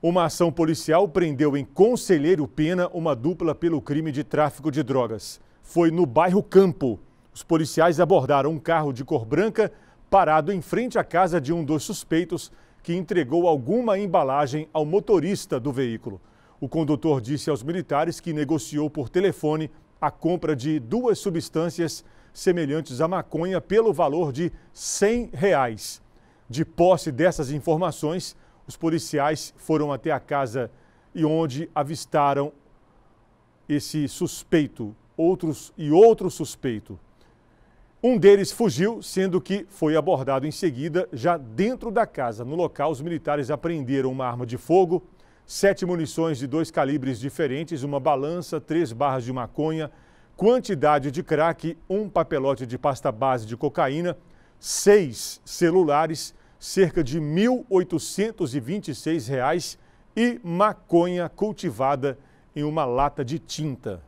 Uma ação policial prendeu em Conselheiro Pena uma dupla pelo crime de tráfico de drogas. Foi no bairro Campo. Os policiais abordaram um carro de cor branca parado em frente à casa de um dos suspeitos que entregou alguma embalagem ao motorista do veículo. O condutor disse aos militares que negociou por telefone a compra de duas substâncias semelhantes à maconha pelo valor de R$ 100. Reais. De posse dessas informações, os policiais foram até a casa e onde avistaram esse suspeito, outros e outro suspeito. Um deles fugiu, sendo que foi abordado em seguida, já dentro da casa. No local, os militares apreenderam uma arma de fogo, sete munições de dois calibres diferentes, uma balança, três barras de maconha, quantidade de crack, um papelote de pasta base de cocaína, seis celulares cerca de R$ 1.826 e maconha cultivada em uma lata de tinta.